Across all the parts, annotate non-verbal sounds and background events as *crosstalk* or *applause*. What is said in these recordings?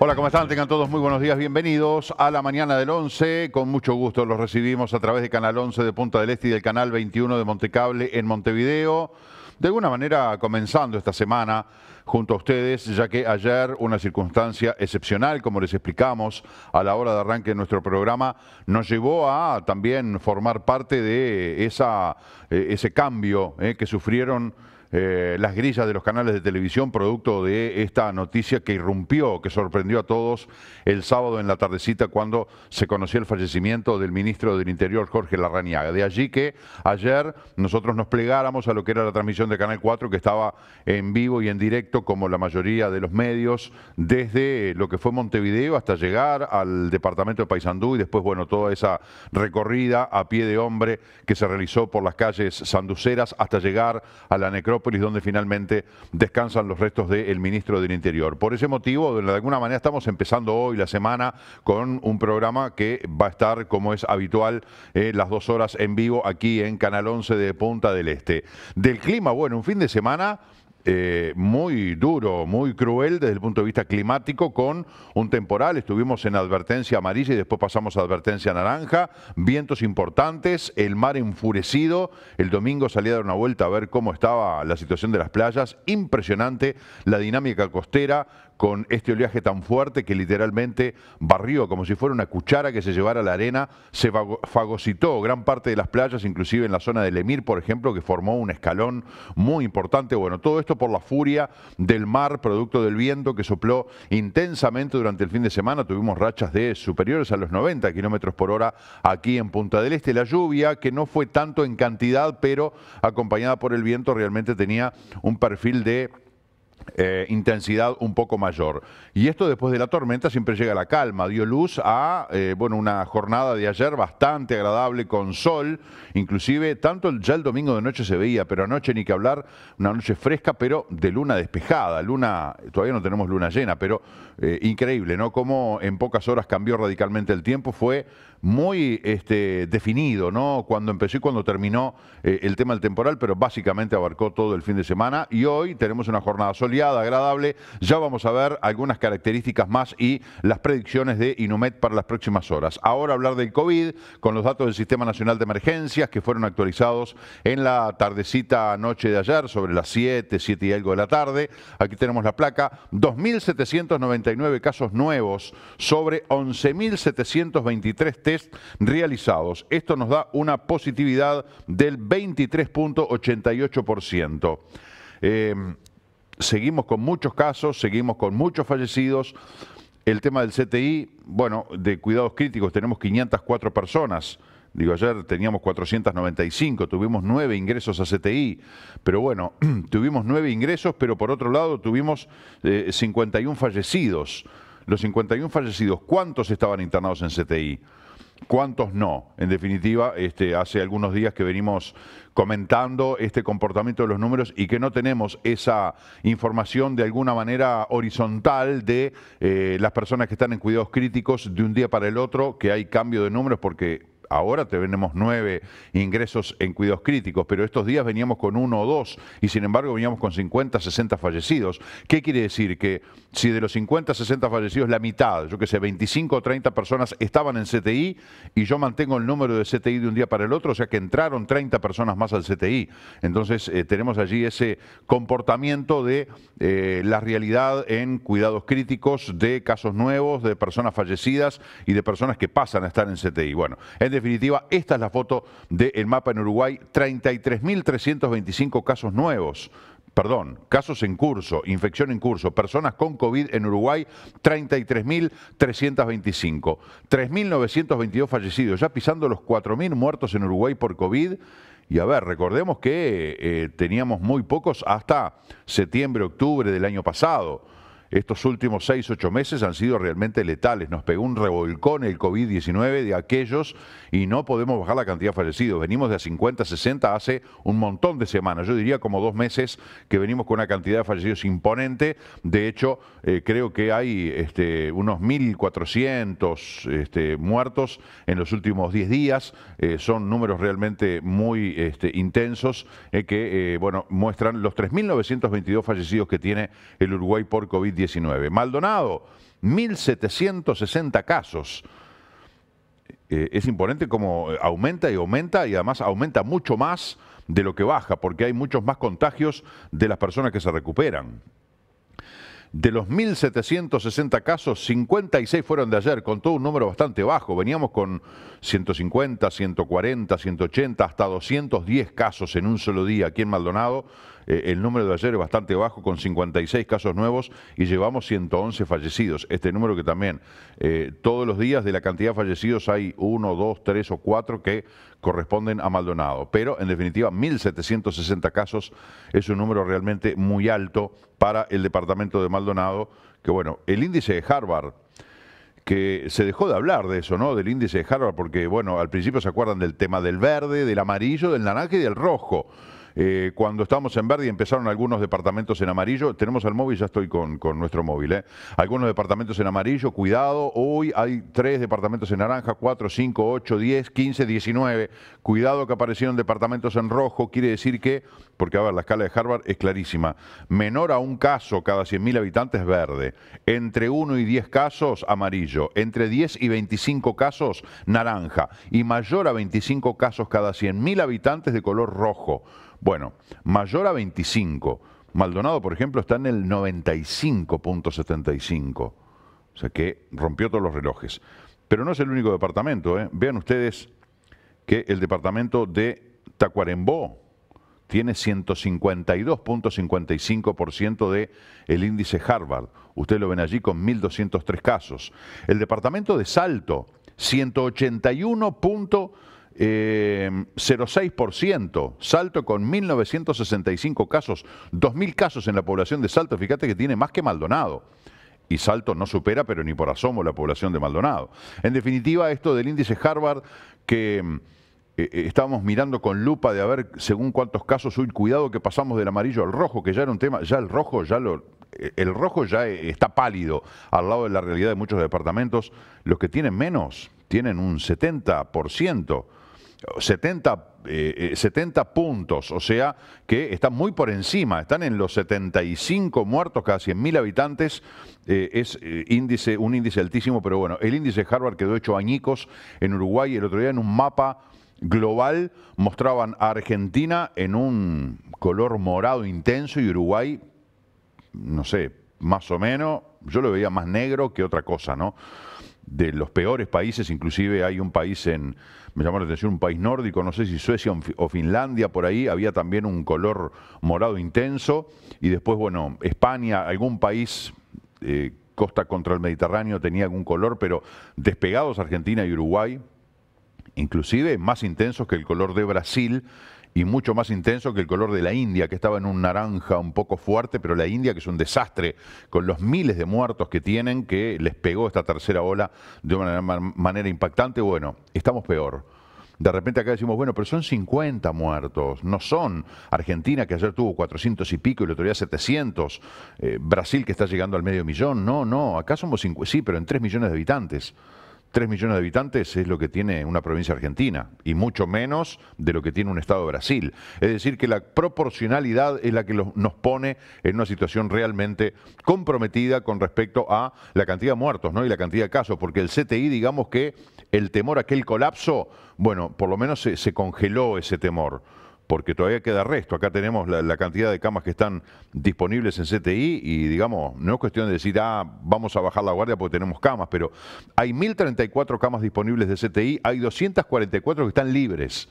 Hola, ¿cómo están? Tengan todos muy buenos días, bienvenidos a la mañana del 11. Con mucho gusto los recibimos a través de Canal 11 de Punta del Este y del Canal 21 de Montecable en Montevideo de alguna manera comenzando esta semana junto a ustedes, ya que ayer una circunstancia excepcional, como les explicamos a la hora de arranque de nuestro programa, nos llevó a también formar parte de esa, eh, ese cambio eh, que sufrieron eh, las grillas de los canales de televisión producto de esta noticia que irrumpió, que sorprendió a todos el sábado en la tardecita cuando se conoció el fallecimiento del ministro del Interior Jorge Larrañaga. De allí que ayer nosotros nos plegáramos a lo que era la transmisión de Canal 4 que estaba en vivo y en directo como la mayoría de los medios desde lo que fue Montevideo hasta llegar al departamento de Paysandú y después bueno toda esa recorrida a pie de hombre que se realizó por las calles sanduceras hasta llegar a la necrópolis donde finalmente descansan los restos del ministro del Interior. Por ese motivo, de alguna manera estamos empezando hoy la semana con un programa que va a estar, como es habitual, eh, las dos horas en vivo aquí en Canal 11 de Punta del Este. Del clima, bueno, un fin de semana eh, muy duro, muy cruel desde el punto de vista climático con un temporal. Estuvimos en advertencia amarilla y después pasamos a advertencia naranja, vientos importantes, el mar enfurecido. El domingo salí a dar una vuelta a ver cómo estaba la situación de las playas. Impresionante la dinámica costera, con este oleaje tan fuerte que literalmente barrió como si fuera una cuchara que se llevara la arena, se fagocitó gran parte de las playas, inclusive en la zona del Emir, por ejemplo, que formó un escalón muy importante. Bueno, todo esto por la furia del mar, producto del viento que sopló intensamente durante el fin de semana. Tuvimos rachas de superiores a los 90 kilómetros por hora aquí en Punta del Este. La lluvia, que no fue tanto en cantidad, pero acompañada por el viento, realmente tenía un perfil de eh, intensidad un poco mayor. Y esto después de la tormenta siempre llega la calma. Dio luz a eh, bueno, una jornada de ayer bastante agradable con sol. Inclusive tanto ya el domingo de noche se veía, pero anoche ni que hablar, una noche fresca, pero de luna despejada. Luna, todavía no tenemos luna llena, pero eh, increíble, ¿no? como en pocas horas cambió radicalmente el tiempo. Fue muy este, definido, ¿no? Cuando empezó y cuando terminó el tema del temporal, pero básicamente abarcó todo el fin de semana. Y hoy tenemos una jornada sol agradable. Ya vamos a ver algunas características más y las predicciones de Inumet para las próximas horas. Ahora hablar del COVID con los datos del Sistema Nacional de Emergencias que fueron actualizados en la tardecita noche de ayer, sobre las 7, 7 y algo de la tarde. Aquí tenemos la placa, 2.799 casos nuevos sobre 11.723 test realizados. Esto nos da una positividad del 23.88%. Eh, em, seguimos con muchos casos, seguimos con muchos fallecidos. El tema del CTI, bueno, de cuidados críticos, tenemos 504 personas. Digo, ayer teníamos 495, tuvimos nueve ingresos a CTI, pero bueno, *clears throat* tuvimos nueve ingresos, pero por otro lado tuvimos 51 eh, fallecidos. Los 51 fallecidos, ¿cuántos estaban internados en CTI? cuántos no. En definitiva, este, hace algunos días que venimos comentando este comportamiento de los números y que no tenemos esa información de alguna manera horizontal de eh, las personas que están en cuidados críticos de un día para el otro, que hay cambio de números porque ahora tenemos nueve ingresos en cuidados críticos, pero estos días veníamos con uno o dos y sin embargo veníamos con 50, 60 fallecidos. ¿Qué quiere decir? Que si de los 50, 60 fallecidos, la mitad, yo que sé, 25 o 30 personas estaban en CTI y yo mantengo el número de CTI de un día para el otro, o sea que entraron 30 personas más al CTI. Entonces eh, tenemos allí ese comportamiento de eh, la realidad en cuidados críticos de casos nuevos, de personas fallecidas y de personas que pasan a estar en CTI. Bueno, definitiva, esta es la foto del mapa en Uruguay, 33.325 casos nuevos, perdón, casos en curso, infección en curso, personas con COVID en Uruguay, 33.325, 3.922 fallecidos, ya pisando los 4.000 muertos en Uruguay por COVID. Y a ver, recordemos que eh, teníamos muy pocos hasta septiembre, octubre del año pasado. Estos últimos seis, ocho meses han sido realmente letales. Nos pegó un revolcón el COVID-19 de aquellos y no podemos bajar la cantidad de fallecidos. Venimos de a 50, 60 hace un montón de semanas. Yo diría como dos meses que venimos con una cantidad de fallecidos imponente. De hecho, eh, creo que hay este, unos 1.400 este, muertos en los últimos 10 días. Eh, son números realmente muy este, intensos eh, que bueno, muestran los 3.922 fallecidos que tiene el Uruguay por COVID-19. Maldonado, 1.760 casos. Eh, es imponente como eh, aumenta y aumenta y además aumenta mucho más de lo que baja, porque hay muchos más contagios de las personas que se recuperan. De los 1.760 casos, 56 fueron de ayer, con todo un número bastante bajo. Veníamos con 150, 140, 180, hasta 210 casos en un solo día aquí en Maldonado. Eh, el número de ayer es bastante bajo, con 56 casos nuevos y llevamos 111 fallecidos. Este número que también eh, todos los días de la cantidad de fallecidos hay uno, dos, tres o cuatro que corresponden a Maldonado. Pero, en definitiva, 1.760 casos es un número realmente muy alto para el departamento de Maldonado, que bueno, el índice de Harvard que se dejó de hablar de eso, ¿no? Del índice de Harvard, porque, bueno, al principio se acuerdan del tema del verde, del amarillo, del naranja y del rojo. Eh, cuando estamos en verde y empezaron algunos departamentos en amarillo, tenemos el móvil, ya estoy con, nuestro móvil, ¿eh? algunos departamentos en amarillo, cuidado, hoy hay tres departamentos en naranja, cuatro, cinco, ocho, diez, quince, diecinueve, cuidado que aparecieron departamentos en rojo, quiere decir que, porque a ver, la escala de Harvard es clarísima, menor a un caso cada 100.000 habitantes verde, entre 1 y 10 casos amarillo, entre 10 y 25 casos naranja y mayor a 25 casos cada 100.000 habitantes de color rojo. Bueno, mayor a 25. Maldonado, por ejemplo, está en el 95.75. O sea que rompió todos los relojes. Pero no es el único departamento. ¿eh? Vean ustedes que el departamento de Tacuarembó tiene 152.55% del el índice Harvard. Ustedes lo ven allí con 1.203 casos. El departamento de Salto, 181. Eh, 0,6%. Salto con 1.965 casos, 2.000 casos en la población de Salto. Fíjate que tiene más que Maldonado. Y Salto no supera, pero ni por asomo, la población de Maldonado. En definitiva, esto del índice Harvard que... Eh, eh, estábamos mirando con lupa de a ver según cuántos casos, cuidado que pasamos del amarillo al rojo, que ya era un tema, ya el rojo ya lo, eh, el rojo ya está pálido al lado de la realidad de muchos departamentos. Los que tienen menos tienen un 70%. 70, eh, eh, puntos, o sea que están muy por encima, están en los 75 muertos cada 100.000 habitantes, eh, es índice, un índice altísimo, pero bueno, el índice de Harvard quedó hecho añicos en Uruguay el otro día en un mapa global mostraban a Argentina en un color morado intenso y Uruguay, no sé, más o menos, yo lo veía más negro que otra cosa, ¿no? de los peores países, inclusive hay un país en, me llamó la atención, un país nórdico, no sé si Suecia o Finlandia, por ahí había también un color morado intenso, y después, bueno, España, algún país... Eh, costa contra el Mediterráneo tenía algún color, pero despegados Argentina y Uruguay, inclusive más intensos que el color de Brasil y mucho más intenso que el color de la India, que estaba en un naranja un poco fuerte, pero la India que es un desastre, con los miles de muertos que tienen, que les pegó esta tercera ola de una manera impactante, bueno, estamos peor. De repente acá decimos, bueno, pero son 50 muertos, no son Argentina que ayer tuvo 400 y pico y la otro día 700, eh, Brasil que está llegando al medio millón, no, no, acá somos sí, pero en 3 millones de habitantes. 3 millones de habitantes es lo que tiene una provincia argentina y mucho menos de lo que tiene un Estado de Brasil. Es decir, que la proporcionalidad es la que nos pone en una situación realmente comprometida con respecto a la cantidad de muertos ¿no? y la cantidad de casos, porque el CTI, digamos que el temor a aquel colapso, bueno, por lo menos se, se congeló ese temor porque todavía queda resto. Acá tenemos la, cantidad de camas que están disponibles en CTI y digamos, no es cuestión de decir, ah, vamos a bajar la guardia porque tenemos camas, pero hay 1.034 camas disponibles de CTI, hay 244 que están libres.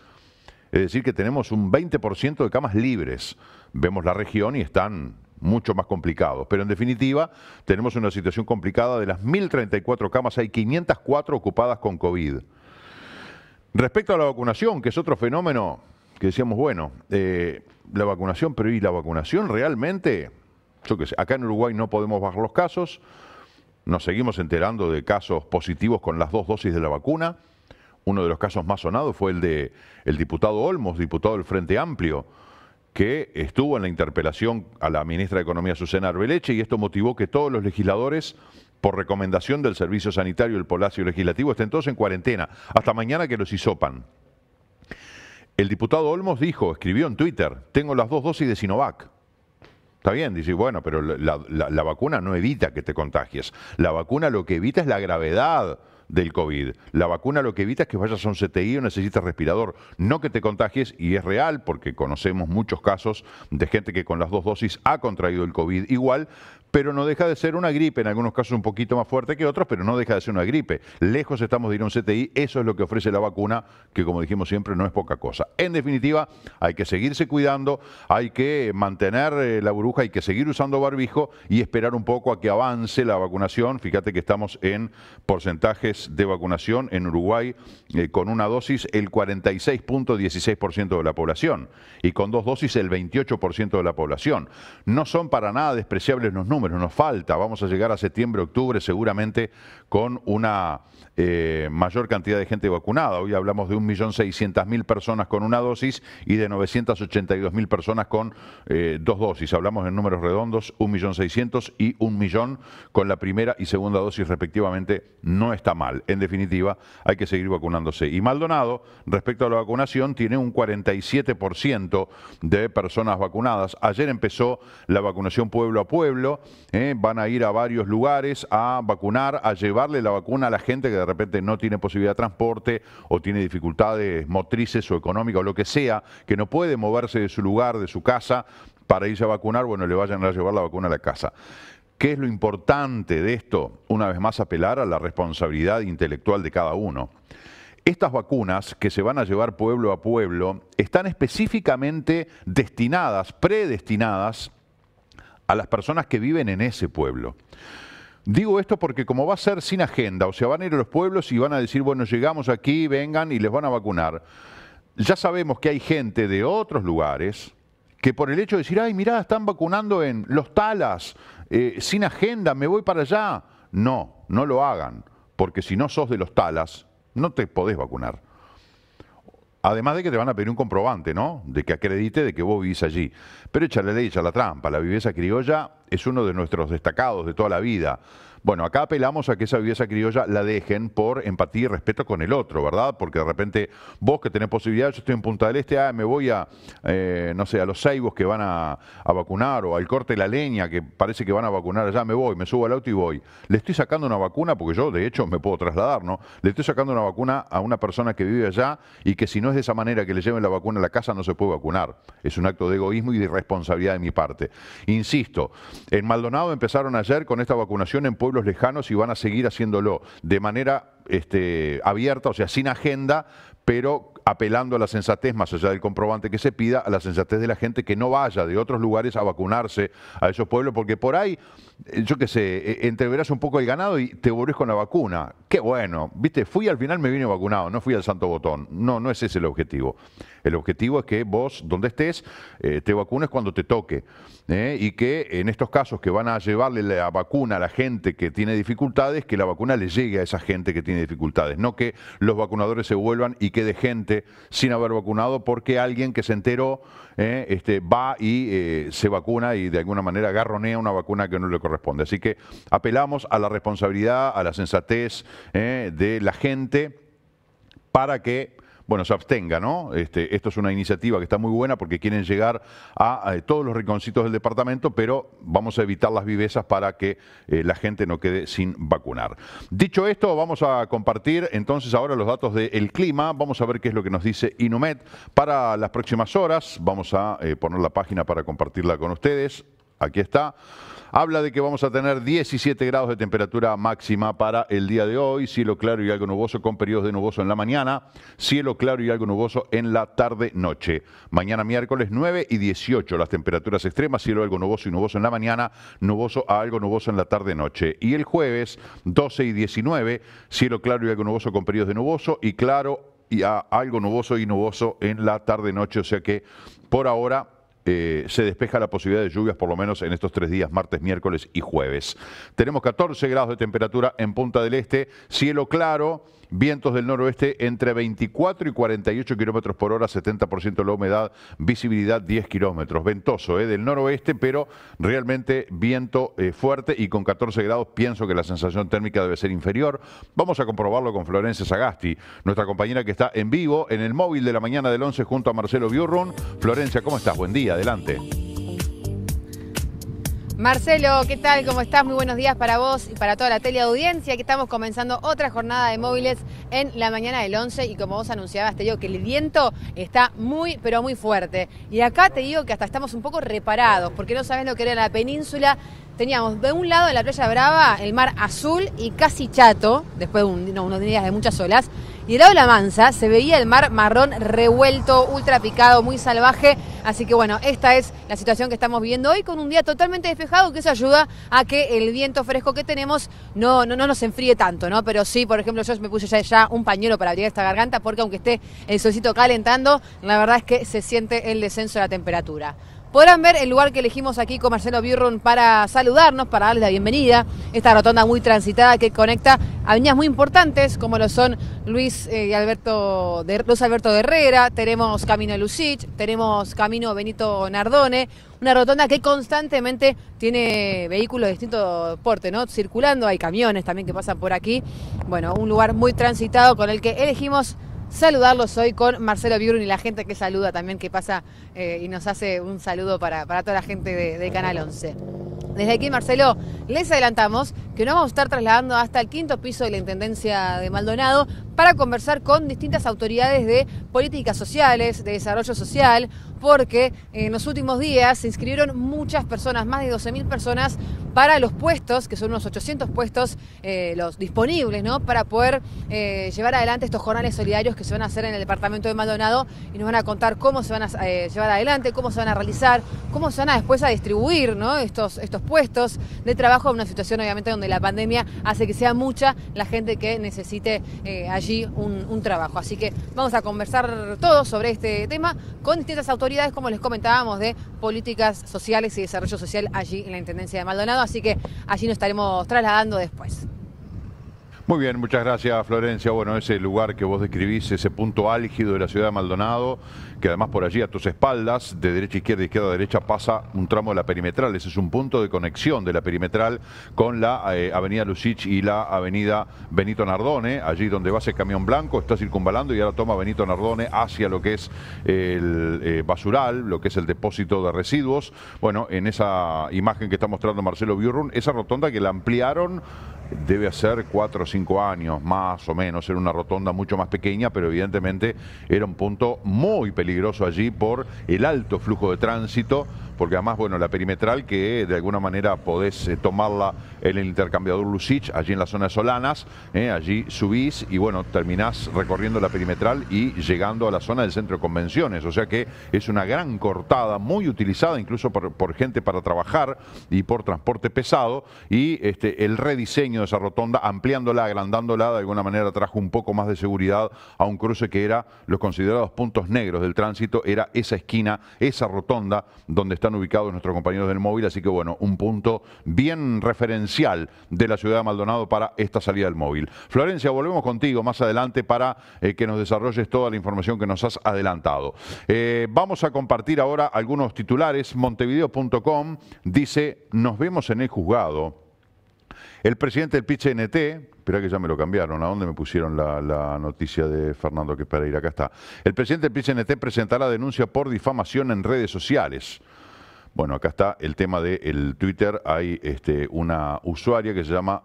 Es decir, que tenemos un 20% de camas libres. Vemos la región y están mucho más complicados. Pero en definitiva, tenemos una situación complicada. De las 1.034 camas, hay 504 ocupadas con COVID. Respecto a la vacunación, que es otro fenómeno que decíamos, bueno, eh, la vacunación, pero ¿y la vacunación realmente? Yo qué sé, acá en Uruguay no podemos bajar los casos, nos seguimos enterando de casos positivos con las dos dosis de la vacuna. Uno de los casos más sonados fue el de el diputado Olmos, diputado del Frente Amplio, que estuvo en la interpelación a la ministra de Economía Susana Arbeleche y esto motivó que todos los legisladores, por recomendación del Servicio Sanitario el Palacio Legislativo, estén todos en cuarentena hasta mañana que los hisopan. El diputado Olmos dijo, escribió en Twitter, tengo las dos dosis de Sinovac. Está bien, dice, bueno, pero la, vacuna no evita que te contagies. La vacuna lo que evita es la gravedad del COVID. La vacuna lo que evita es que vayas a un CTI o necesites respirador, no que te contagies, y es real porque conocemos muchos casos de gente que con las dos dosis ha contraído el COVID igual, pero no deja de ser una gripe, en algunos casos un poquito más fuerte que otros, pero no deja de ser una gripe. Lejos estamos de ir a un CTI, eso es lo que ofrece la vacuna, que como dijimos siempre no es poca cosa. En definitiva, hay que seguirse cuidando, hay que mantener eh, la burbuja, hay que seguir usando barbijo y esperar un poco a que avance la vacunación. Fíjate que estamos en porcentajes de vacunación en Uruguay eh, con una dosis el 46.16% de la población y con dos dosis el 28% de la población. No son para nada despreciables los números nos falta. Vamos a llegar a septiembre, octubre seguramente con una eh, mayor cantidad de gente vacunada. Hoy hablamos de 1.600.000 personas con una dosis y de 982.000 personas con eh, dos dosis. Hablamos en números redondos, 1.600.000 y un millón con la primera y segunda dosis respectivamente. No está mal. En definitiva, hay que seguir vacunándose. Y Maldonado, respecto a la vacunación, tiene un 47% de personas vacunadas. Ayer empezó la vacunación pueblo a pueblo. ¿eh? van a ir a varios lugares a vacunar, a llevarle la vacuna a la gente que de repente no tiene posibilidad de transporte o tiene dificultades motrices o económicas o lo que sea, que no puede moverse de su lugar, de su casa, para irse a vacunar, bueno, le vayan a llevar la vacuna a la casa. ¿Qué es lo importante de esto? Una vez más, apelar a la responsabilidad intelectual de cada uno. Estas vacunas que se van a llevar pueblo a pueblo están específicamente destinadas, predestinadas a las personas que viven en ese pueblo. Digo esto porque como va a ser sin agenda, o sea, van a ir a los pueblos y van a decir, bueno, llegamos aquí, vengan y les van a vacunar. Ya sabemos que hay gente de otros lugares que por el hecho de decir, ay, mirá, están vacunando en los talas, eh, sin agenda, me voy para allá. No, no lo hagan, porque si no sos de los talas, no te podés vacunar. Además de que te van a pedir un comprobante, ¿no? De que acredite de que vos vivís allí. Pero echarle ley, la trampa. La viveza criolla es uno de nuestros destacados de toda la vida. Bueno, acá apelamos a que esa viveza criolla la dejen por empatía y respeto con el otro, ¿verdad? Porque de repente vos que tenés posibilidad, yo estoy en Punta del Este, ah, me voy a, eh, no sé, a los Ceibos que van a, vacunar o al corte de la leña que parece que van a vacunar allá, me voy, me subo al auto y voy. Le estoy sacando una vacuna, porque yo de hecho me puedo trasladar, ¿no? Le estoy sacando una vacuna a una persona que vive allá y que si no es de esa manera que le lleven la vacuna a la casa no se puede vacunar. Es un acto de egoísmo y de irresponsabilidad de mi parte. Insisto, en Maldonado empezaron ayer con esta vacunación en pueblos lejanos y van a seguir haciéndolo de manera este, abierta, o sea, sin agenda, pero apelando a la sensatez, más allá del comprobante que se pida, a la sensatez de la gente que no vaya de otros lugares a vacunarse a esos pueblos, porque por ahí eh, yo qué sé, eh, entreverás un poco el ganado y te volvés con la vacuna. Qué bueno, viste, fui al final me vine vacunado, no fui al santo botón. No, no es ese el objetivo. El objetivo es que vos, donde estés, eh, te vacunes cuando te toque. Y que en estos casos que van a llevarle la vacuna a la gente que tiene dificultades, que la vacuna le llegue a esa gente que tiene dificultades. No que los vacunadores se vuelvan y quede gente sin haber vacunado porque alguien que se enteró este, va y se vacuna y de alguna manera garronea una vacuna que no le corresponde responde. Así que apelamos a la responsabilidad, a la sensatez eh, de la gente para que bueno, se abstenga, ¿no? Este, esto es una iniciativa que está muy buena porque quieren llegar a, todos los rinconcitos del departamento, pero vamos a evitar las vivezas para que eh, la gente no quede sin vacunar. Dicho esto, vamos a compartir entonces ahora los datos del clima. Vamos a ver qué es lo que nos dice Inumet para las próximas horas. Vamos a eh, poner la página para compartirla con ustedes aquí está. Habla de que vamos a tener 17 grados de temperatura máxima para el día de hoy, cielo claro y algo nuboso con periodos de nuboso en la mañana, cielo claro y algo nuboso en la tarde-noche. Mañana miércoles 9 y 18 las temperaturas extremas, cielo algo nuboso y nuboso en la mañana, nuboso a algo nuboso en la tarde-noche. Y el jueves 12 y 19, cielo claro y algo nuboso con periodos de nuboso y claro y a algo nuboso y nuboso en la tarde-noche, o sea que por ahora eh, se despeja la posibilidad de lluvias por lo menos en estos tres días, martes, miércoles y jueves. Tenemos 14 grados de temperatura en Punta del Este, cielo claro Vientos del noroeste entre 24 y 48 kilómetros por hora, 70% la humedad, visibilidad 10 kilómetros. Ventoso, ¿eh? del noroeste, pero realmente viento eh, fuerte y con 14 grados pienso que la sensación térmica debe ser inferior. Vamos a comprobarlo con Florencia Sagasti, nuestra compañera que está en vivo en el móvil de la mañana del 11 junto a Marcelo Biurrun. Florencia, ¿cómo estás? Buen día, adelante. Marcelo, ¿qué tal? ¿Cómo estás? Muy buenos días para vos y para toda la teleaudiencia. Que estamos comenzando otra jornada de móviles en la mañana del 11 y como vos anunciabas, te digo que el viento está muy, pero muy fuerte. Y acá te digo que hasta estamos un poco reparados, porque no sabés lo que era la península. Teníamos de un lado en la playa Brava el mar azul y casi chato, después de unos días de muchas olas. Y del lado la Mansa se veía el mar marrón revuelto, ultra picado, muy salvaje. Así que bueno, esta es la situación que estamos viviendo hoy con un día totalmente despejado que eso ayuda a que el viento fresco que tenemos no, no, no nos enfríe tanto, ¿no? Pero sí, por ejemplo, yo me puse ya, ya un pañuelo para abrir esta garganta porque aunque esté el solcito calentando, la verdad es que se siente el descenso de la temperatura. Podrán ver el lugar que elegimos aquí con Marcelo Birron para saludarnos, para darles la bienvenida. Esta rotonda muy transitada que conecta avenidas muy importantes como lo son Luis, y eh, Alberto, de, Alberto Herrera, tenemos Camino Lucich, tenemos Camino Benito Nardone, una rotonda que constantemente tiene vehículos de distinto porte, ¿no? Circulando, hay camiones también que pasan por aquí. Bueno, un lugar muy transitado con el que elegimos saludarlos hoy con Marcelo Biurun y la gente que saluda también, que pasa eh, y nos hace un saludo para, toda la gente de, de Canal 11. Desde aquí, Marcelo, les adelantamos que nos vamos a estar trasladando hasta el quinto piso de la Intendencia de Maldonado para conversar con distintas autoridades de políticas sociales, de desarrollo social, porque en los últimos días se inscribieron muchas personas, más de 12.000 personas, para los puestos, que son unos 800 puestos eh, los disponibles, ¿no? Para poder eh, llevar adelante estos jornales solidarios que se van a hacer en el departamento de Maldonado y nos van a contar cómo se van a eh, llevar adelante, cómo se van a realizar, cómo se van a después a distribuir, ¿no? Estos, estos puestos de trabajo, en una situación obviamente donde la pandemia hace que sea mucha la gente que necesite eh, allí un, un trabajo. Así que vamos a conversar todos sobre este tema con distintas autoridades, como les comentábamos, de políticas sociales y desarrollo social allí en la Intendencia de Maldonado, así que allí nos estaremos trasladando después. Muy bien, muchas gracias Florencia. Bueno, ese lugar que vos describís, ese punto álgido de la ciudad de Maldonado, que además por allí a tus espaldas, de derecha a izquierda, izquierda a derecha, pasa un tramo de la perimetral. Ese es un punto de conexión de la perimetral con la eh, avenida Lucich y la avenida Benito Nardone. Allí donde va ese camión blanco, está circunvalando y ahora toma Benito Nardone hacia lo que es el eh, basural, lo que es el depósito de residuos. Bueno, en esa imagen que está mostrando Marcelo Biurrun, esa rotonda que la ampliaron debe hacer cuatro o cinco años, más o menos, era una rotonda mucho más pequeña, pero evidentemente era un punto muy peligroso allí por el alto flujo de tránsito, porque además, bueno, la perimetral que de alguna manera podés eh, tomarla en el intercambiador Lucich, allí en la zona de Solanas, eh, allí subís y bueno, terminás recorriendo la perimetral y llegando a la zona del centro de convenciones, o sea que es una gran cortada, muy utilizada incluso por, gente para trabajar y por transporte pesado y este, el rediseño de esa rotonda, ampliándola, agrandándola, de alguna manera trajo un poco más de seguridad a un cruce que era los considerados puntos negros del tránsito, era esa esquina, esa rotonda donde está están ubicados nuestros compañeros del móvil, así que bueno, un punto bien referencial de la ciudad de Maldonado para esta salida del móvil. Florencia, volvemos contigo más adelante para eh, que nos desarrolles toda la información que nos has adelantado. Eh, vamos a compartir ahora algunos titulares. Montevideo.com dice, nos vemos en el juzgado. El presidente del PichNT. espera que ya me lo cambiaron, ¿a dónde me pusieron la, noticia de Fernando que ir Acá está. El presidente del PICNT presentará denuncia por difamación en redes sociales. Bueno, acá está el tema del Twitter. Hay este, una usuaria que se llama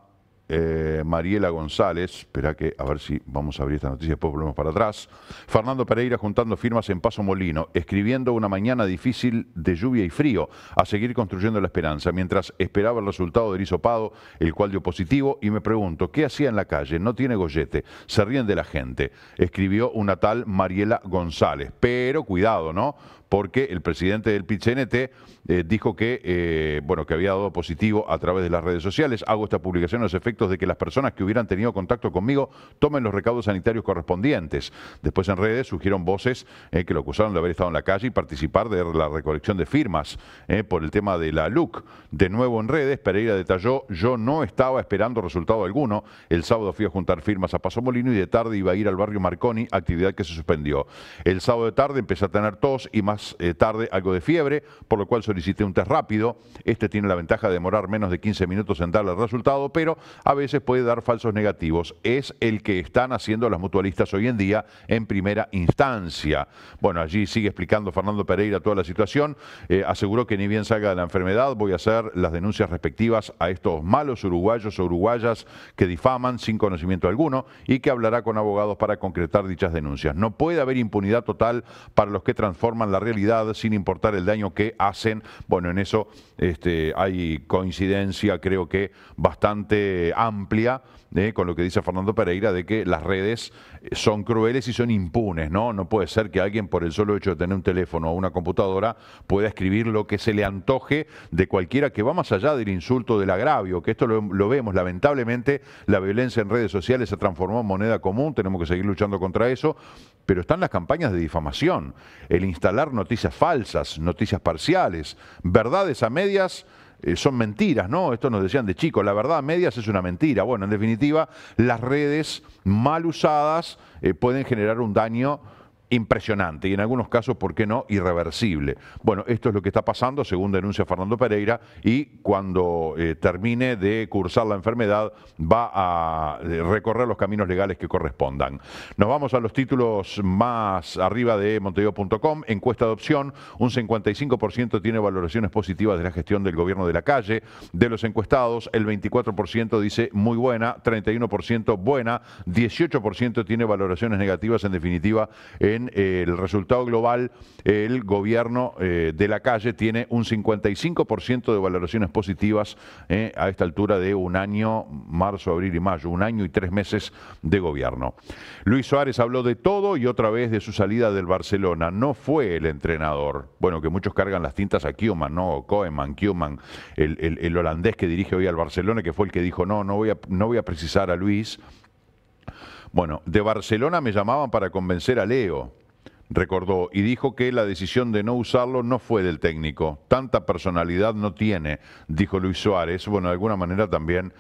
eh, Mariela González. Espera que, a ver si vamos a abrir esta noticia, después volvemos para atrás. Fernando Pereira juntando firmas en Paso Molino, escribiendo una mañana difícil de lluvia y frío, a seguir construyendo la esperanza, mientras esperaba el resultado del hisopado, el cual dio positivo, y me pregunto, ¿qué hacía en la calle? No tiene gollete, se ríen de la gente, escribió una tal Mariela González. Pero cuidado, ¿no? porque el presidente del Pichénete eh, dijo que, eh, bueno, que había dado positivo a través de las redes sociales. Hago esta publicación a los efectos de que las personas que hubieran tenido contacto conmigo tomen los recaudos sanitarios correspondientes. Después en redes surgieron voces eh, que lo acusaron de haber estado en la calle y participar de la recolección de firmas por el tema de la LUC. De nuevo en redes, Pereira detalló, yo no estaba esperando resultado alguno. El sábado fui a juntar firmas a Paso Molino y de tarde iba a ir al barrio Marconi, actividad que se suspendió. El sábado de tarde empecé a tener tos y más eh, tarde algo de fiebre, por lo cual solicité un test rápido. Este tiene la ventaja de demorar menos de 15 minutos en darle el resultado, pero a veces puede dar falsos negativos. Es el que están haciendo las mutualistas hoy en día en primera instancia. Bueno, allí sigue explicando Fernando Pereira toda la situación. Eh, aseguró que ni bien salga de la enfermedad, voy a hacer las denuncias respectivas a estos malos uruguayos o uruguayas que difaman sin conocimiento alguno y que hablará con abogados para concretar dichas denuncias. No puede haber impunidad total para los que transforman la red sin importar el daño que hacen. Bueno, en eso este, hay coincidencia, creo que bastante amplia, eh, con lo que dice Fernando Pereira, de que las redes son crueles y son impunes, ¿no? No puede ser que alguien, por el solo hecho de tener un teléfono o una computadora, pueda escribir lo que se le antoje de cualquiera que va más allá del insulto, del agravio, que esto lo, lo vemos, lamentablemente, la violencia en redes sociales se transformó en moneda común, tenemos que seguir luchando contra eso, pero están las campañas de difamación, el instalar noticias falsas, noticias parciales, verdades a medias. Eh, son mentiras, ¿no? Esto nos decían de chicos, la verdad a medias es una mentira. Bueno, en definitiva, las redes mal usadas eh, pueden generar un daño impresionante y en algunos casos, ¿por qué no?, irreversible. Bueno, esto es lo que está pasando, según denuncia Fernando Pereira, y cuando eh, termine de cursar la enfermedad va a eh, recorrer los caminos legales que correspondan. Nos vamos a los títulos más arriba de montevideo.com, encuesta de opción, un 55% tiene valoraciones positivas de la gestión del gobierno de la calle, de los encuestados el 24% dice muy buena, 31% buena, 18% tiene valoraciones negativas en definitiva en el resultado global, el gobierno eh, de la calle tiene un 55% de valoraciones positivas eh, a esta altura de un año, marzo, abril y mayo, un año y tres meses de gobierno. Luis Suárez habló de todo y otra vez de su salida del Barcelona. No fue el entrenador, bueno, que muchos cargan las tintas a Kiuman ¿no? Koeman, Kiuman el, el, el holandés que dirige hoy al Barcelona, que fue el que dijo, no, no voy a, no voy a precisar a Luis, bueno, de Barcelona me llamaban para convencer a Leo, recordó, y dijo que la decisión de no usarlo no fue del técnico. Tanta personalidad no tiene, dijo Luis Suárez. Bueno, de alguna manera también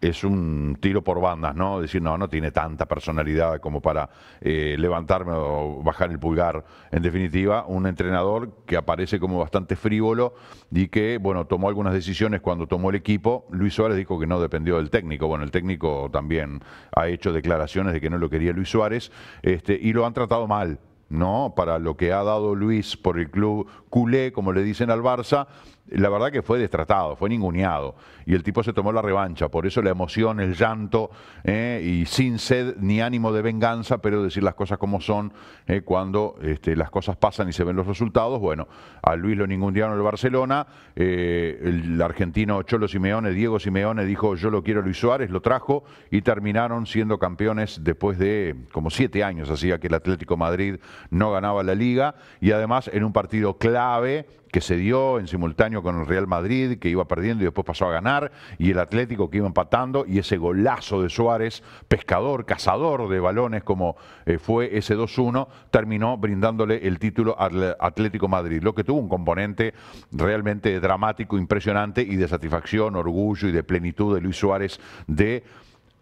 es un tiro por bandas, ¿no? Decir, no, no tiene tanta personalidad como para eh, levantarme o bajar el pulgar. En definitiva, un entrenador que aparece como bastante frívolo y que, bueno, tomó algunas decisiones cuando tomó el equipo. Luis Suárez dijo que no dependió del técnico. Bueno, el técnico también ha hecho declaraciones de que no lo quería Luis Suárez este, y lo han tratado mal. ¿no? Para lo que ha dado Luis por el club culé, como le dicen al Barça, la verdad que fue destratado, fue ninguneado. Y el tipo se tomó la revancha. Por eso la emoción, el llanto, eh, y sin sed ni ánimo de venganza, pero decir las cosas como son, eh, cuando este, las cosas pasan y se ven los resultados. Bueno, a Luis lo ningunearon el Barcelona. Eh, el argentino Cholo Simeone, Diego Simeone, dijo: Yo lo quiero Luis Suárez, lo trajo. Y terminaron siendo campeones después de como siete años hacía que el Atlético Madrid no ganaba la liga. Y además en un partido clave que se dio en simultáneo con el Real Madrid, que iba perdiendo y después pasó a ganar, y el Atlético que iba empatando, y ese golazo de Suárez, pescador, cazador de balones como eh, fue ese 2-1, terminó brindándole el título al Atlético Madrid, lo que tuvo un componente realmente dramático, impresionante y de satisfacción, orgullo y de plenitud de Luis Suárez de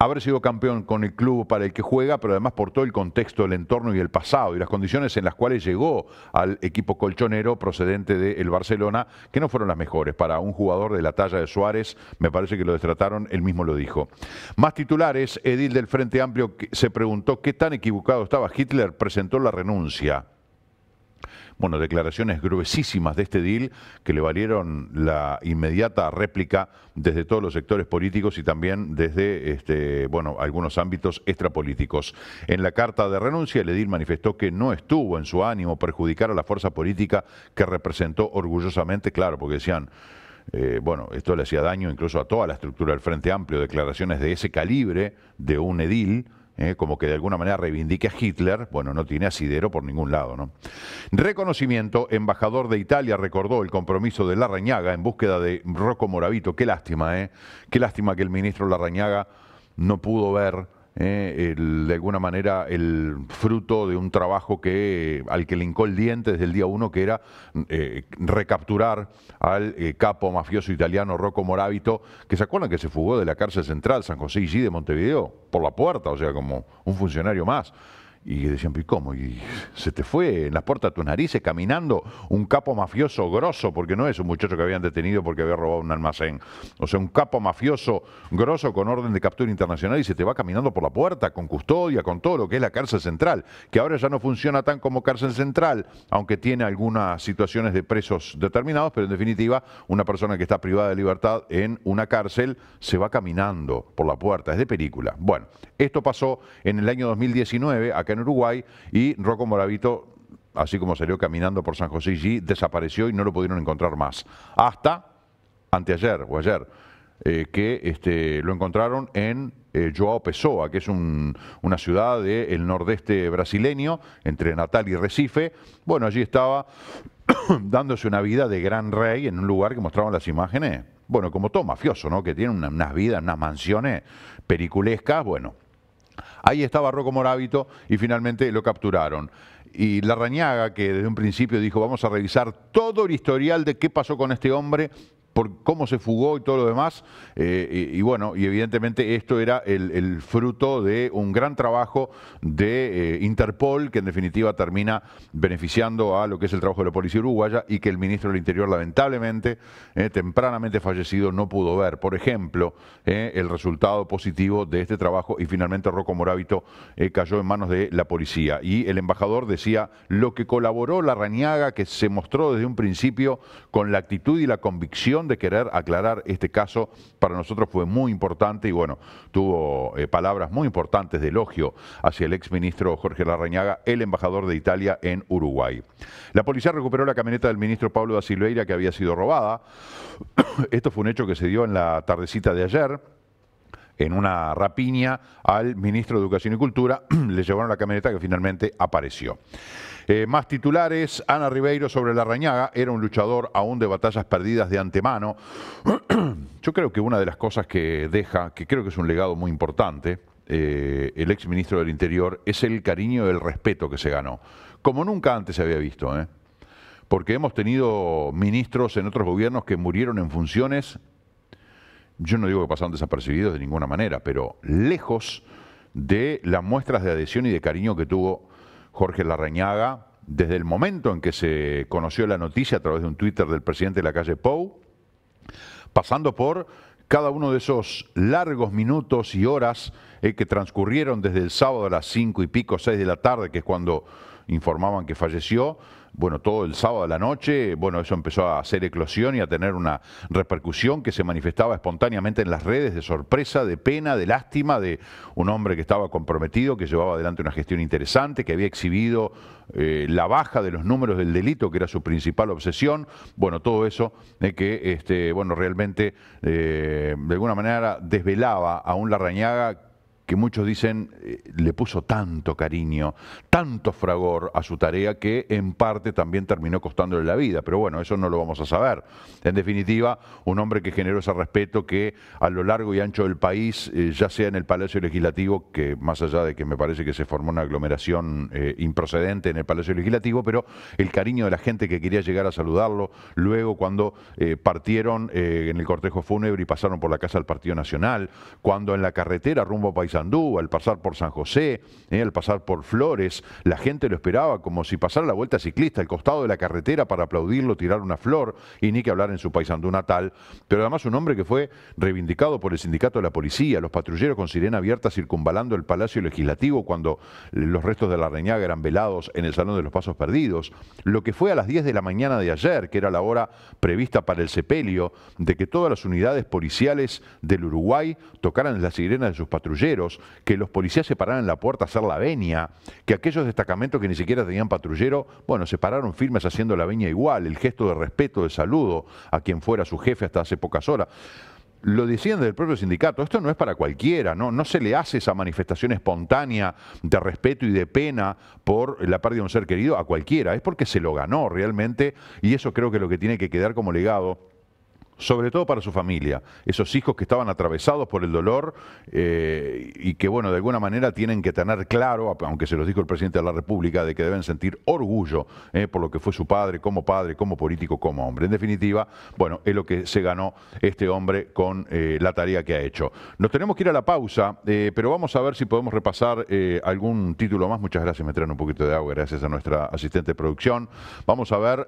haber sido campeón con el club para el que juega, pero además por todo el contexto, el entorno y el pasado y las condiciones en las cuales llegó al equipo colchonero procedente del Barcelona, que no fueron las mejores. Para un jugador de la talla de Suárez, me parece que lo destrataron, él mismo lo dijo. Más titulares, Edil del Frente Amplio se preguntó qué tan equivocado estaba Hitler, presentó la renuncia. Bueno, declaraciones gruesísimas de este Edil, que le valieron la inmediata réplica desde todos los sectores políticos y también desde este, bueno, algunos ámbitos extrapolíticos. En la carta de renuncia, el edil manifestó que no estuvo en su ánimo perjudicar a la fuerza política que representó orgullosamente, claro, porque decían... Eh, bueno, esto le hacía daño incluso a toda la estructura del Frente Amplio, declaraciones de ese calibre de un edil, ¿eh? como que de alguna manera reivindique a Hitler, bueno, no tiene asidero por ningún lado. ¿no? Reconocimiento, embajador de Italia recordó el compromiso de Larrañaga en búsqueda de Rocco Moravito. Qué lástima, ¿eh? Qué lástima que el ministro Larrañaga no pudo ver ¿eh? de alguna manera el fruto de un trabajo que, al que lincó el diente desde el día uno, que era eh, recapturar al eh, capo mafioso italiano Rocco Morabito que se acuerdan que se fugó de la cárcel central San José y de Montevideo por la puerta, o sea, como un funcionario más. Y decían, ¿y cómo? Y se te fue en las puertas de tus narices caminando un capo mafioso grosso, porque no es un muchacho que habían detenido porque había robado un almacén. O sea, un capo mafioso grosso con orden de captura internacional y se te va caminando por la puerta con custodia, con todo lo que es la cárcel central, que ahora ya no funciona tan como cárcel central, aunque tiene algunas situaciones de presos determinados, pero en definitiva, una persona que está privada de libertad en una cárcel se va caminando por la puerta, es de película. Bueno, esto pasó en el año 2019, acá en Uruguay y Rocco Moravito, así como salió caminando por San José y desapareció y no lo pudieron encontrar más. Hasta anteayer o ayer, eh, que este, lo encontraron en eh, Joao Pessoa, que es una ciudad del nordeste brasileño, entre Natal y Recife. Bueno, allí estaba *coughs* dándose una vida de gran rey en un lugar que mostraban las imágenes. Bueno, como todo mafioso, ¿no? Que tiene unas vidas, unas mansiones periculescas, bueno, Ahí estaba Rocco Morábito y finalmente lo capturaron. Y Larrañaga, que desde un principio dijo, vamos a revisar todo el historial de qué pasó con este hombre, por cómo se fugó y todo lo demás. Eh, y, bueno, y evidentemente esto era el, fruto de un gran trabajo de eh, Interpol, que en definitiva termina beneficiando a lo que es el trabajo de la policía uruguaya y que el ministro del Interior lamentablemente, eh, tempranamente fallecido, no pudo ver. Por ejemplo, el resultado positivo de este trabajo y finalmente Rocco Moravito cayó en manos de la policía. Y el embajador decía lo que colaboró la Rañaga, que se mostró desde un principio con la actitud y la convicción de querer aclarar este caso. Para nosotros fue muy importante y bueno, tuvo eh, palabras muy importantes de elogio hacia el exministro Jorge Larrañaga, el embajador de Italia en Uruguay. La policía recuperó la camioneta del ministro Pablo da Silveira que había sido robada. *clears throat* Esto fue un hecho que se dio en la tardecita de ayer en una rapiña al ministro de Educación y Cultura, *clears throat* le llevaron la camioneta que finalmente apareció. Eh, más titulares, Ana Ribeiro sobre la Rañaga, era un luchador aún de batallas perdidas de antemano. *clears throat* Yo creo que una de las cosas que deja, que creo que es un legado muy importante, eh, el ex ministro del Interior, es el cariño y el respeto que se ganó, como nunca antes se había visto. ¿eh? Porque hemos tenido ministros en otros gobiernos que murieron en funciones, yo no digo que pasaron desapercibidos de ninguna manera, pero lejos de las muestras de adhesión y de cariño que tuvo Jorge Larrañaga, desde el momento en que se conoció la noticia a través de un Twitter del presidente de la calle Pou, pasando por cada uno de esos largos minutos y horas eh, que transcurrieron desde el sábado a las cinco y pico, seis de la tarde, que es cuando informaban que falleció, bueno, todo el sábado a la noche, bueno, eso empezó a hacer eclosión y a tener una repercusión que se manifestaba espontáneamente en las redes de sorpresa, de pena, de lástima, de un hombre que estaba comprometido, que llevaba adelante una gestión interesante, que había exhibido eh, la baja de los números del delito, que era su principal obsesión, bueno, todo eso que, este, bueno, realmente eh, de alguna manera desvelaba a un Larrañaga que muchos dicen eh, le puso tanto cariño, tanto fragor a su tarea que en parte también terminó costándole la vida. Pero bueno, eso no lo vamos a saber. En definitiva, un hombre que generó ese respeto que a lo largo y ancho del país, eh, ya sea en el Palacio Legislativo, que más allá de que me parece que se formó una aglomeración eh, improcedente en el Palacio Legislativo, pero el cariño de la gente que quería llegar a saludarlo, luego cuando partieron en el cortejo fúnebre y pasaron por la Casa del Partido Nacional, cuando en la carretera rumbo a Andú, al pasar por San José, eh, al pasar por Flores, la gente lo esperaba como si pasara la vuelta ciclista al costado de la carretera para aplaudirlo, tirar una flor y ni que hablar en su paisandú natal. Pero además un hombre que fue reivindicado por el sindicato de la policía, los patrulleros con sirena abierta circunvalando el Palacio Legislativo cuando los restos de la Reñaga eran velados en el Salón de los Pasos Perdidos, lo que fue a las 10 de la mañana de ayer, que era la hora prevista para el sepelio, de que todas las unidades policiales del Uruguay tocaran la sirena de sus patrulleros que los policías se pararan en la puerta a hacer la veña, que aquellos destacamentos que ni siquiera tenían patrullero, bueno, se pararon firmes haciendo la veña igual, el gesto de respeto, de saludo a quien fuera su jefe hasta hace pocas horas lo decían del propio sindicato, esto no es para cualquiera, ¿no? no se le hace esa manifestación espontánea de respeto y de pena por la pérdida de un ser querido a cualquiera, es porque se lo ganó realmente y eso creo que es lo que tiene que quedar como legado sobre todo para su familia, esos hijos que estaban atravesados por el dolor eh, y que, bueno, de alguna manera tienen que tener claro, aunque se los dijo el presidente de la República, de que deben sentir orgullo eh, por lo que fue su padre, como padre, como político, como hombre. En definitiva, bueno, es lo que se ganó este hombre con eh, la tarea que ha hecho. Nos tenemos que ir a la pausa, pero vamos a ver si podemos repasar algún título más. Muchas gracias, me traen un poquito de agua, gracias a nuestra asistente de producción. Vamos a ver,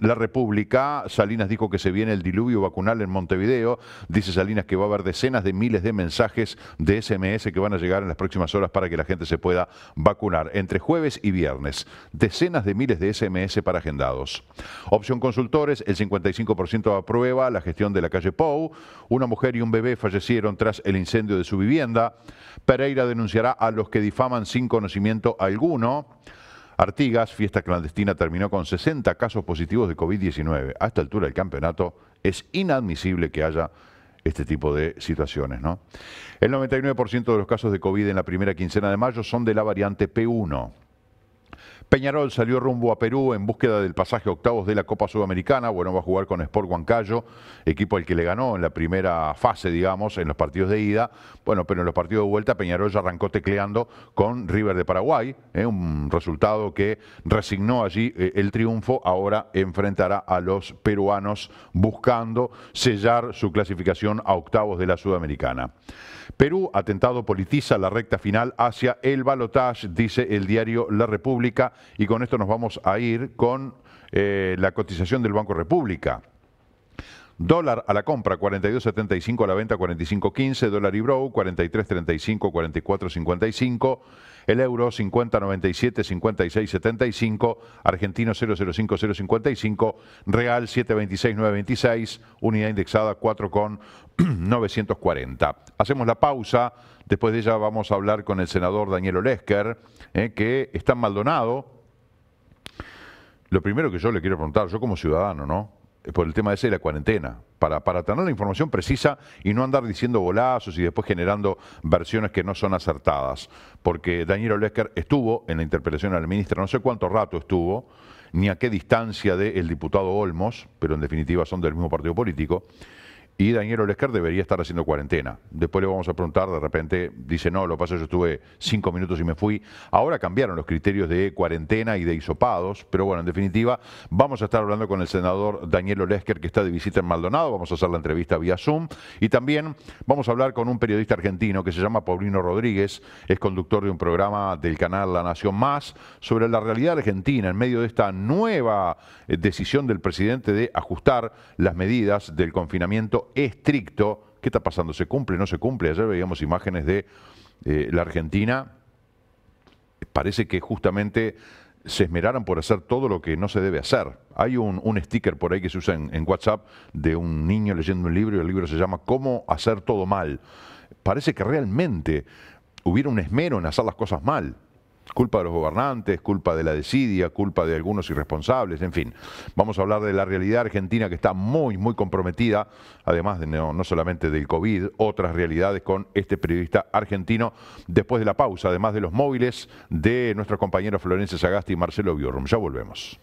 la República, Salinas dijo que se viene el diluvio vacunal en Montevideo. Dice Salinas que va a haber decenas de miles de mensajes de SMS que van a llegar en las próximas horas para que la gente se pueda vacunar. Entre jueves y viernes, decenas de miles de SMS para agendados. Opción Consultores, el 55% aprueba la gestión de la calle Pou. Una mujer y un bebé fallecieron tras el incendio de su vivienda. Pereira denunciará a los que difaman sin conocimiento alguno. Artigas, fiesta clandestina, terminó con 60 casos positivos de COVID-19. A esta altura del campeonato es inadmisible que haya este tipo de situaciones. ¿no? El 99% de los casos de COVID en la primera quincena de mayo son de la variante P1. Peñarol salió rumbo a Perú en búsqueda del pasaje a octavos de la Copa Sudamericana. Bueno, va a jugar con Sport Huancayo, equipo al que le ganó en la primera fase, digamos, en los partidos de ida. Bueno, pero en los partidos de vuelta Peñarol ya arrancó tecleando con River de Paraguay, ¿eh? un resultado que resignó allí eh, el triunfo. Ahora enfrentará a los peruanos buscando sellar su clasificación a octavos de la Sudamericana. Perú, atentado politiza la recta final hacia el balotaje, dice el diario La República. Y con esto nos vamos a ir con eh, la cotización del Banco República. Dólar a la compra 42.75, a la venta 45.15, dólar y brow 43.35, 44.55. El euro 5097 56.75, 75, argentino 005055, real 726926, unidad indexada 4,940. *clears throat* Hacemos la pausa, después de ella vamos a hablar con el senador Daniel Olesker, eh, que está en Maldonado. Lo primero que yo le quiero preguntar, yo como ciudadano, ¿no? Eh, por el tema ese de la cuarentena, para, para tener la información precisa y no andar diciendo golazos y después generando versiones que no son acertadas. Porque Daniel Olesker estuvo en la interpelación al ministro, no sé cuánto rato estuvo, ni a qué distancia del el diputado Olmos, pero en definitiva son del mismo partido político. Y Daniel Olesker debería estar haciendo cuarentena. Después le vamos a preguntar, de repente dice, no, lo pasa, yo estuve cinco minutos y me fui. Ahora cambiaron los criterios de cuarentena y de isopados. pero bueno, en definitiva, vamos a estar hablando con el senador Daniel Olesker, que está de visita en Maldonado, vamos a hacer la entrevista vía Zoom, y también vamos a hablar con un periodista argentino que se llama Paulino Rodríguez, es conductor de un programa del canal La Nación Más, sobre la realidad argentina en medio de esta nueva eh, decisión del presidente de ajustar las medidas del confinamiento estricto. ¿Qué está pasando? ¿Se cumple? ¿No se cumple? Ayer veíamos imágenes de eh, la Argentina. Parece que justamente se esmeraron por hacer todo lo que no se debe hacer. Hay un, sticker por ahí que se usa en, WhatsApp de un niño leyendo un libro y el libro se llama Cómo hacer todo mal. Parece que realmente hubiera un esmero en hacer las cosas mal culpa de los gobernantes, culpa de la desidia, culpa de algunos irresponsables, en fin. Vamos a hablar de la realidad argentina que está muy, muy comprometida, además de no, solamente del COVID, otras realidades con este periodista argentino después de la pausa, además de los móviles de nuestros compañeros Florencia Sagasti y Marcelo Biorrum. Ya volvemos.